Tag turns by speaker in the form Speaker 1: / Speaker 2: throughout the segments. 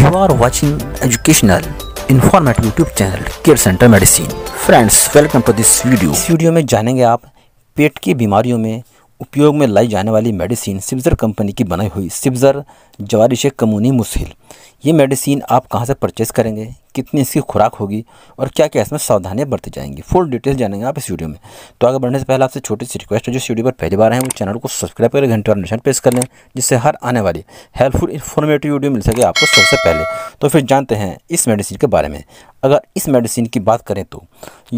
Speaker 1: You are watching educational informative YouTube channel Care Center Medicine. Friends, welcome to this video. इस video में जानेंगे आप पेट की बीमारियों में उपयोग में लाई जाने वाली मेडिसिन सिब्जर कंपनी की बनाई हुई सिब्जर जवारिश कमूनी मुसहिल ये मेडिसिन आप कहाँ से परचेस करेंगे कितनी इसकी खुराक होगी और क्या क्या इसमें सावधानियाँ बरती जाएंगी फुल डिटेल जानेंगे आप इस वीडियो में तो आगे बढ़ने से पहले आपसे छोटी सी रिक्वेस्ट है जो वीडियो पर पहली बार हैं वो चैनल को सब्सक्राइब करें घंटे और निशान प्रेस कर लें जिससे हर आने वाली हेल्पफुल इन्फॉर्मेटिव वीडियो मिल सके आपको सबसे पहले तो फिर जानते हैं इस मेडिसिन के बारे में अगर इस मेडिसिन की बात करें तो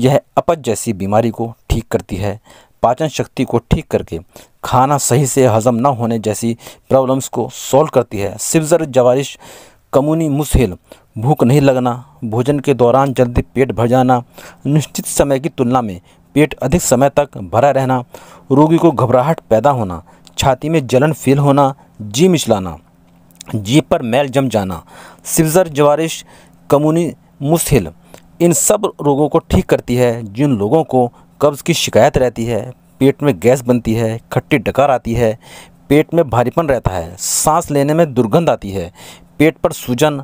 Speaker 1: यह अपच जैसी बीमारी को ठीक करती है पाचन शक्ति को ठीक करके खाना सही से हजम ना होने जैसी प्रॉब्लम्स को सॉल्व करती है सिवजर जवारिश कमुनी मुसहिल भूख नहीं लगना भोजन के दौरान जल्दी पेट भर जाना निश्चित समय की तुलना में पेट अधिक समय तक भरा रहना रोगी को घबराहट पैदा होना छाती में जलन फील होना जी मिचलाना जी पर मैल जम जाना सिवजर जवारिश कमुनी मुसहल इन सब रोगों को ठीक करती है जिन लोगों को कब्ज़ की शिकायत रहती है पेट में गैस बनती है खट्टी डकार आती है पेट में भारीपन रहता है सांस लेने में दुर्गंध आती है पेट पर सूजन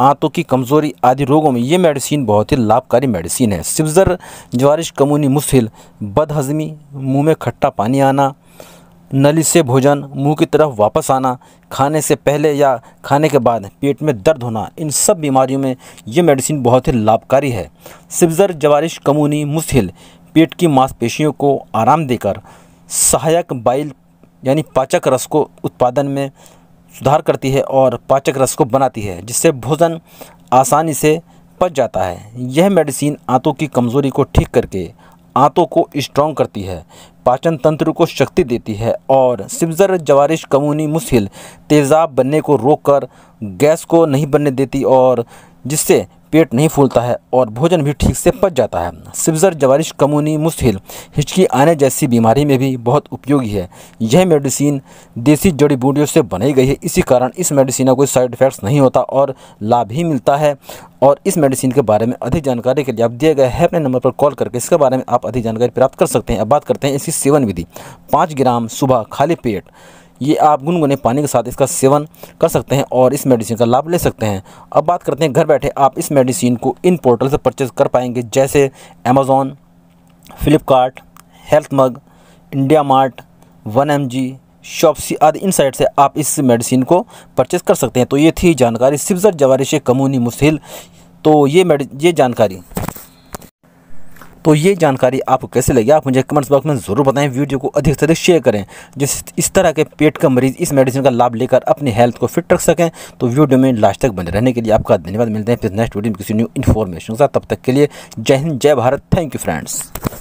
Speaker 1: आंतों की कमज़ोरी आदि रोगों में ये मेडिसिन बहुत ही लाभकारी मेडिसिन है सिब्ज़र जवारिश कमूनी मुसिल बदहजमी मुंह में खट्टा पानी आना नली से भोजन मुंह की तरफ वापस आना खाने से पहले या खाने के बाद पेट में दर्द होना इन सब बीमारियों में ये मेडिसिन बहुत ही लाभकारी है सिब्ज़र जवारिश कमूनी मुसिल पेट की मांसपेशियों को आराम देकर सहायक बाइल यानी पाचक रस को उत्पादन में सुधार करती है और पाचक रस को बनाती है जिससे भोजन आसानी से पच जाता है यह मेडिसिन आंतों की कमज़ोरी को ठीक करके आंतों को स्ट्रॉन्ग करती है पाचन तंत्र को शक्ति देती है और सिमजर जवारिश कमूनी मुश्किल तेज़ाब बनने को रोककर गैस को नहीं बनने देती और जिससे पेट नहीं फूलता है और भोजन भी ठीक से पच जाता है सिब्जर जवारिश कमूनी मुस्हिल हिचकी आने जैसी बीमारी में भी बहुत उपयोगी है यह मेडिसिन देसी जड़ी बूटियों से बनाई गई है इसी कारण इस मेडिसिन का कोई साइड इफ़ेक्ट्स नहीं होता और लाभ ही मिलता है और इस मेडिसिन के बारे में अधिक जानकारी के लिए आप दिए गए हैं अपने नंबर पर कॉल करके इसके बारे में आप अधिक जानकारी प्राप्त कर सकते हैं अब बात करते हैं इसकी सेवन विधि पाँच ग्राम सुबह खाली पेट ये आप गुनगुने पानी के साथ इसका सेवन कर सकते हैं और इस मेडिसिन का लाभ ले सकते हैं अब बात करते हैं घर बैठे आप इस मेडिसिन को इन पोर्टल से परचेज़ कर पाएंगे जैसे Amazon Flipkart health mug India mart one M G Shopsy आदि इन साइट से आप इस मेडिसिन को परचेज़ कर सकते हैं तो ये थी जानकारी सिब्जर जवारिश कमूनी मुसहिल तो ये ये जानकारी तो ये जानकारी आपको कैसे लगी आप मुझे कमेंट्स बॉक्स में ज़रूर बताएं वीडियो को अधिक से अधिक शेयर करें जिस इस तरह के पेट का मरीज़ इस मेडिसिन का लाभ लेकर अपनी हेल्थ को फिट रख सकें तो वीडियो में लास्ट तक बने रहने के लिए आपका धन्यवाद मिलते हैं फिर नेक्स्ट वीडियो में किसी न्यू इन्फॉर्मेशन के साथ तब तक के लिए जय हिंद जय भारत थैंक यू फ्रेंड्स